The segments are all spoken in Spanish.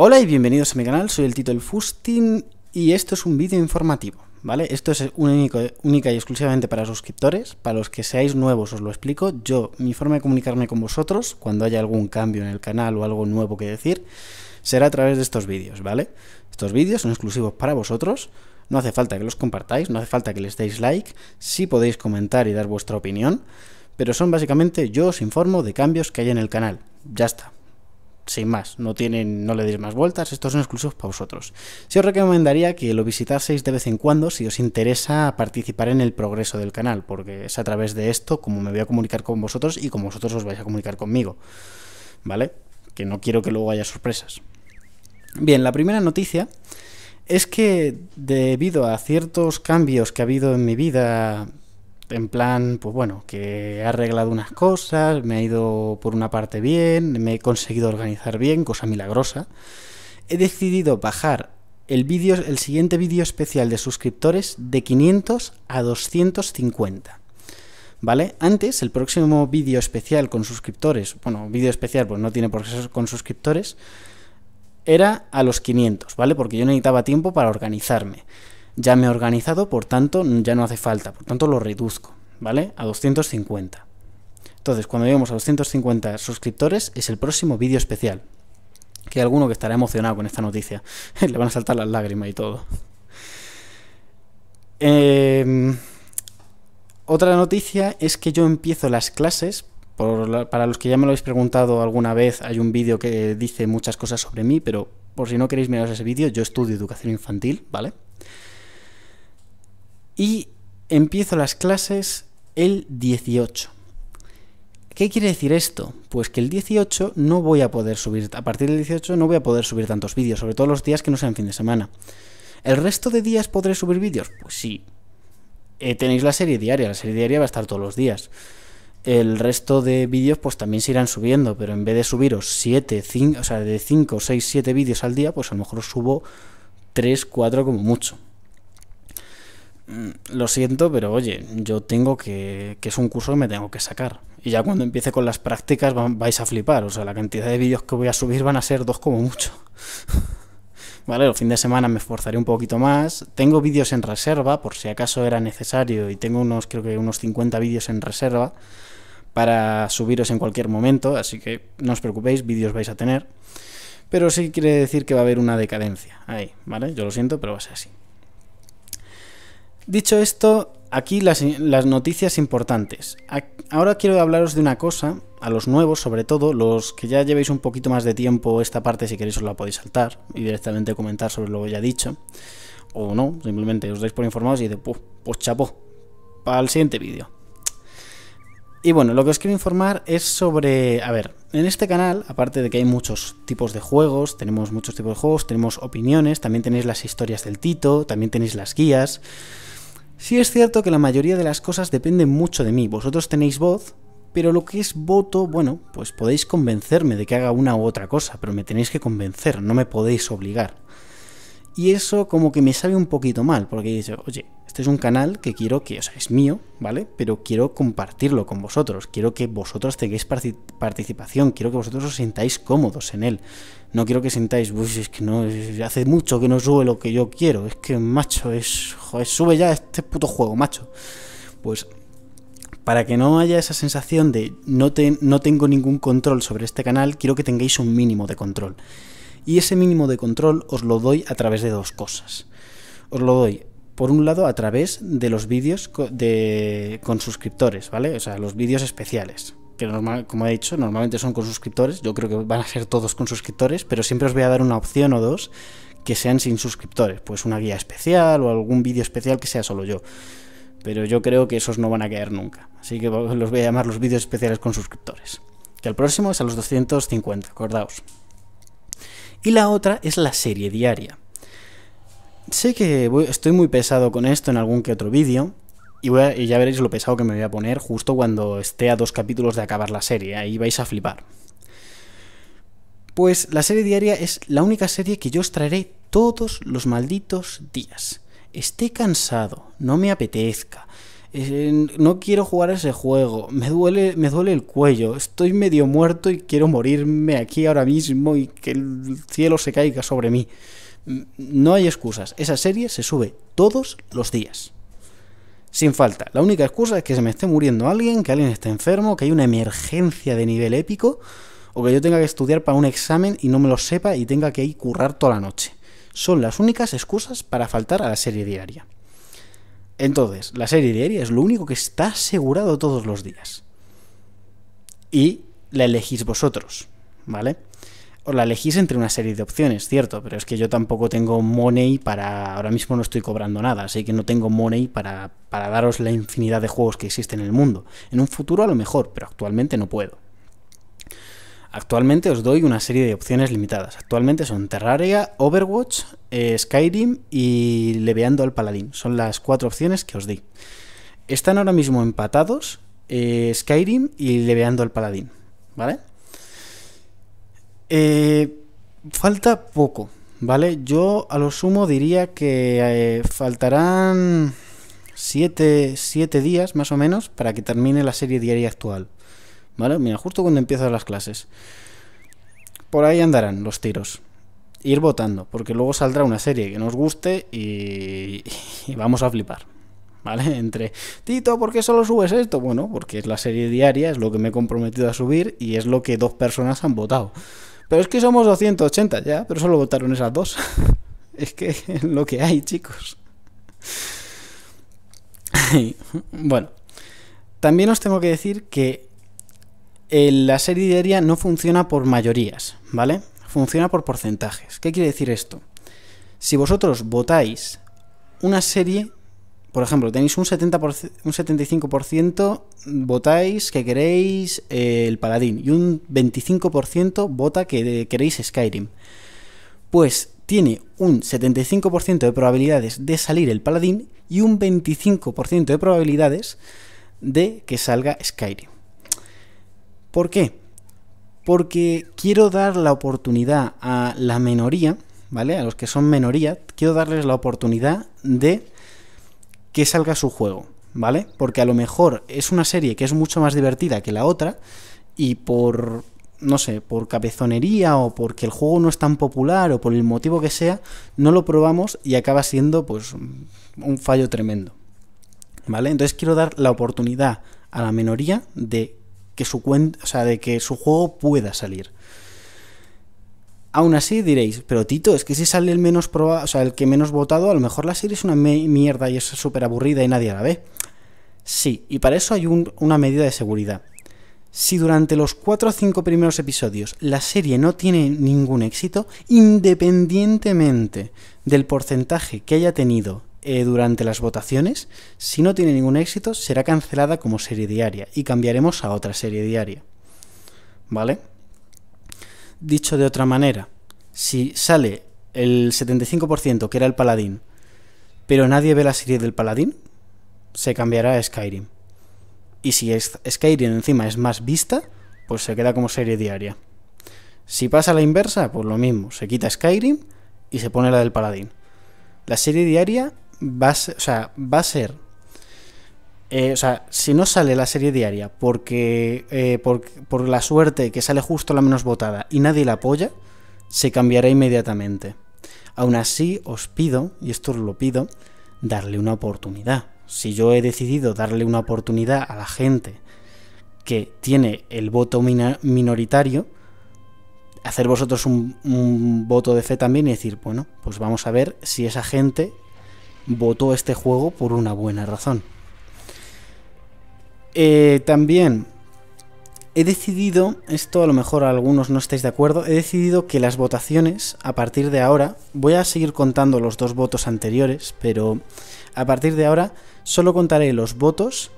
Hola y bienvenidos a mi canal, soy el Tito el Fustin y esto es un vídeo informativo, ¿vale? Esto es único, única y exclusivamente para suscriptores, para los que seáis nuevos os lo explico, yo, mi forma de comunicarme con vosotros, cuando haya algún cambio en el canal o algo nuevo que decir, será a través de estos vídeos, ¿vale? Estos vídeos son exclusivos para vosotros, no hace falta que los compartáis, no hace falta que les deis like, sí podéis comentar y dar vuestra opinión, pero son básicamente yo os informo de cambios que hay en el canal, ya está, sin más, no, tienen, no le deis más vueltas, estos son exclusivos para vosotros. Sí os recomendaría que lo visitaseis de vez en cuando si os interesa participar en el progreso del canal, porque es a través de esto como me voy a comunicar con vosotros y como vosotros os vais a comunicar conmigo, ¿vale? Que no quiero que luego haya sorpresas. Bien, la primera noticia es que debido a ciertos cambios que ha habido en mi vida en plan, pues bueno, que he arreglado unas cosas, me ha ido por una parte bien, me he conseguido organizar bien, cosa milagrosa. He decidido bajar el, el siguiente vídeo especial de suscriptores de 500 a 250. ¿Vale? Antes, el próximo vídeo especial con suscriptores, bueno, vídeo especial pues no tiene por con suscriptores, era a los 500, ¿vale? Porque yo necesitaba tiempo para organizarme. Ya me he organizado, por tanto, ya no hace falta, por tanto lo reduzco, ¿vale? A 250. Entonces, cuando lleguemos a 250 suscriptores, es el próximo vídeo especial. Que hay alguno que estará emocionado con esta noticia. Le van a saltar las lágrimas y todo. Em, otra noticia es que yo empiezo las clases. para los que ya me lo habéis preguntado alguna vez, hay un vídeo que dice muchas cosas sobre mí, pero por si no queréis mirar ese vídeo, yo estudio educación infantil, ¿vale? y empiezo las clases el 18. ¿Qué quiere decir esto? Pues que el 18 no voy a poder subir, a partir del 18 no voy a poder subir tantos vídeos, sobre todo los días que no sean fin de semana. ¿El resto de días podré subir vídeos? Pues sí. Eh, tenéis la serie diaria, la serie diaria va a estar todos los días. El resto de vídeos pues también se irán subiendo, pero en vez de subiros 7, 5, o sea, de 5, 6, 7 vídeos al día, pues a lo mejor subo 3, 4 como mucho. Mm, lo siento, pero oye, yo tengo que, que es un curso que me tengo que sacar. Y ya cuando empiece con las prácticas vais a flipar, o sea, la cantidad de vídeos que voy a subir van a ser dos como mucho. Vale, el fin de semana me esforzaré un poquito más. Tengo vídeos en reserva, por si acaso era necesario, y tengo unos, creo que unos 50 vídeos en reserva para subiros en cualquier momento, así que no os preocupéis, vídeos vais a tener. Pero sí quiere decir que va a haber una decadencia ahí, ¿vale? Yo lo siento, pero va a ser así. Dicho esto, aquí las, noticias importantes. ahora quiero hablaros de una cosa, a los nuevos sobre todo, los que ya llevéis un poquito más de tiempo esta parte, si queréis os la podéis saltar y directamente comentar sobre lo ya he dicho. O no, simplemente os dais por informados y de pues chapó, para el siguiente vídeo. Y bueno, lo que os quiero informar es sobre... A ver, en este canal, aparte de que hay muchos tipos de juegos, tenemos muchos tipos de juegos, tenemos opiniones, también tenéis las historias del Tito, también tenéis las guías... Sí es cierto que la mayoría de las cosas dependen mucho de mí, vosotros tenéis voz, pero lo que es voto, bueno, pues podéis convencerme de que haga una u otra cosa, pero me tenéis que convencer, no me podéis obligar. Y eso como que me sabe un poquito mal, porque dice, oye, este es un canal que quiero que, o sea, es mío, ¿vale? Pero quiero compartirlo con vosotros, quiero que vosotros tengáis participación, quiero que vosotros os sintáis cómodos en él. No quiero que sintáis, uy, es que no, hace mucho que no sube lo que yo quiero, es que, macho, es, joder, sube ya este puto juego, macho. Pues para que no haya esa sensación de no, te, no tengo ningún control sobre este canal, quiero que tengáis un mínimo de control. Y ese mínimo de control os lo doy a través de dos cosas. Os lo doy por un lado a través de los vídeos de, con suscriptores, ¿vale? O sea, los vídeos especiales, que como he dicho, normalmente son con suscriptores, yo creo que van a ser todos con suscriptores, pero siempre os voy a dar una opción o dos que sean sin suscriptores, pues una guía especial o algún vídeo especial que sea solo yo. Pero yo creo que esos no van a caer nunca, así que los voy a llamar los vídeos especiales con suscriptores. Que el próximo es a los 250, acordaos y la otra es la serie diaria. Sé que estoy muy pesado con esto en algún que otro vídeo, y, y, ya veréis lo pesado que me voy a poner justo cuando esté a dos capítulos de acabar la serie, ahí vais a flipar. Pues la serie diaria es la única serie que yo os traeré todos los malditos días. Esté cansado, no me apetezca, eh, no quiero jugar ese juego, me duele, me duele el cuello, estoy medio muerto y quiero morirme aquí ahora mismo y que el cielo se caiga sobre mí. Mm, no hay excusas, esa serie se sube todos los días. Sin falta, la única excusa es que se me esté muriendo alguien, que alguien esté enfermo, que hay una emergencia de nivel épico, o que yo tenga que estudiar para un examen y no me lo sepa y tenga que ir currar toda la noche. Son las únicas excusas para faltar a la serie diaria. Entonces, la serie diaria es lo único que está asegurado todos los días. Y la elegís vosotros, ¿vale? O la elegís entre una serie de opciones, cierto, pero es que yo tampoco tengo money para... Ahora mismo no estoy cobrando nada, así que no tengo money para, para daros la infinidad de juegos que existen en el mundo. En un futuro a lo mejor, pero actualmente no puedo. Actualmente os doy una serie de opciones limitadas. Actualmente son Terraria, Overwatch, eh, Skyrim y Leveando al Paladín. Son las cuatro opciones que os di. Están ahora mismo empatados eh, Skyrim y Leveando al Paladín. ¿Vale? Eh, falta poco, ¿vale? Yo a lo sumo diría que faltarán 7 días más o menos para que termine la serie diaria actual. ¿Vale? Mira, justo cuando empiezan las clases. Por ahí andarán los tiros. Ir votando, porque luego saldrá una serie que nos guste y, y vamos a flipar. ¿Vale? Entre, Tito, ¿por qué solo subes esto? Bueno, porque es la serie diaria, es lo que me he comprometido a subir y es lo que dos personas han votado. Pero es que somos 280 ya, pero solo votaron esas dos. es que es lo que hay, chicos. bueno, también os tengo que decir que eh, la serie diaria no funciona por mayorías, ¿vale? Funciona por porcentajes. ¿Qué quiere decir esto? Si vosotros votáis una serie, por ejemplo, tenéis un, 70%, un 75% votáis que queréis eh, el paladín y un 25% vota que queréis Skyrim. Pues tiene un 75% de probabilidades de salir el paladín y un 25% de probabilidades de que salga Skyrim. ¿Por qué? Porque quiero dar la oportunidad a la minoría, ¿vale? A los que son minoría, quiero darles la oportunidad de que salga su juego, ¿vale? Porque a lo mejor es una serie que es mucho más divertida que la otra y por, no sé, por cabezonería o porque el juego no es tan popular o por el motivo que sea, no lo probamos y acaba siendo pues un fallo tremendo. ¿Vale? Entonces quiero dar la oportunidad a la minoría de que su de que su juego pueda salir. Aún así diréis, pero Tito, es que si sale el menos el que menos votado, a lo mejor la serie es una mierda y es súper aburrida y nadie la ve. Sí, y para eso hay una medida de seguridad. Si durante los 4 o 5 primeros episodios la serie no tiene ningún éxito, independientemente del porcentaje que haya tenido eh, durante las votaciones, si no tiene ningún éxito, será cancelada como serie diaria y cambiaremos a otra serie diaria. ¿Vale? Dicho de otra manera, si sale el 75% que era el paladín, pero nadie ve la serie del paladín, se cambiará a Skyrim. Y si es Skyrim encima es más vista, pues se queda como serie diaria. Si pasa la inversa, pues lo mismo, se quita Skyrim y se pone la del paladín. La serie diaria va a ser, o sea, va a ser eh, o sea, si no sale la serie diaria porque, eh, por, por, la suerte que sale justo la menos votada y nadie la apoya, se cambiará inmediatamente. Aún así, os pido, y esto os lo pido, darle una oportunidad. Si yo he decidido darle una oportunidad a la gente que tiene el voto minoritario, hacer vosotros un, un voto de fe también y decir, bueno, pues vamos a ver si esa gente votó este juego por una buena razón. Eh, también he decidido, esto a lo mejor algunos no estáis de acuerdo, he decidido que las votaciones a partir de ahora, voy a seguir contando los dos votos anteriores, pero a partir de ahora solo contaré los votos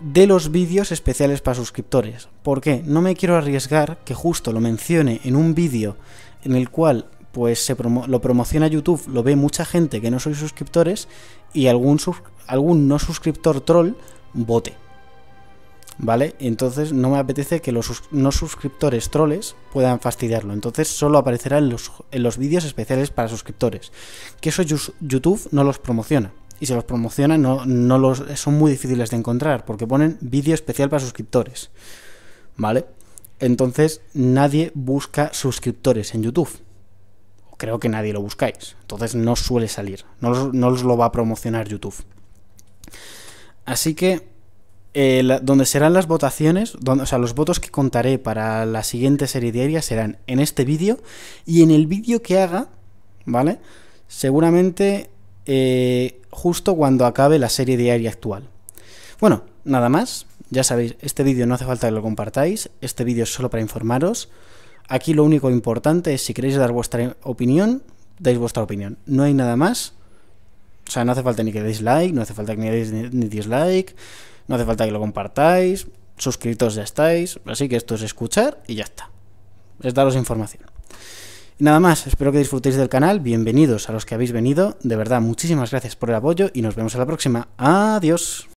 de los vídeos especiales para suscriptores. ¿Por qué? No me quiero arriesgar que justo lo mencione en un vídeo en el cual pues se lo promociona YouTube, lo ve mucha gente que no soy suscriptores y algún, algún no suscriptor troll vote. ¿Vale? Entonces no me apetece que los no suscriptores troles puedan fastidiarlo. Entonces solo aparecerán en los, vídeos especiales para suscriptores. Que eso YouTube no los promociona. Y si los promociona, no, no los, son muy difíciles de encontrar porque ponen vídeo especial para suscriptores. ¿Vale? Entonces nadie busca suscriptores en YouTube creo que nadie lo buscáis. Entonces no suele salir. No, os lo va a promocionar YouTube. Así que eh, donde serán las votaciones, donde, o sea, los votos que contaré para la siguiente serie diaria serán en este vídeo y en el vídeo que haga, ¿vale? Seguramente eh, justo cuando acabe la serie diaria actual. Bueno, nada más. Ya sabéis, este vídeo no hace falta que lo compartáis, este vídeo es solo para informaros. Aquí lo único importante es si queréis dar vuestra opinión, dais vuestra opinión. No hay nada más. O sea, no hace falta ni que deis like, no hace falta que ni deis ni dislike, no hace falta que lo compartáis, suscritos ya estáis, así que esto es escuchar y ya está. Es daros información. nada más, espero que disfrutéis del canal, bienvenidos a los que habéis venido, de verdad, muchísimas gracias por el apoyo y nos vemos a la próxima. Adiós.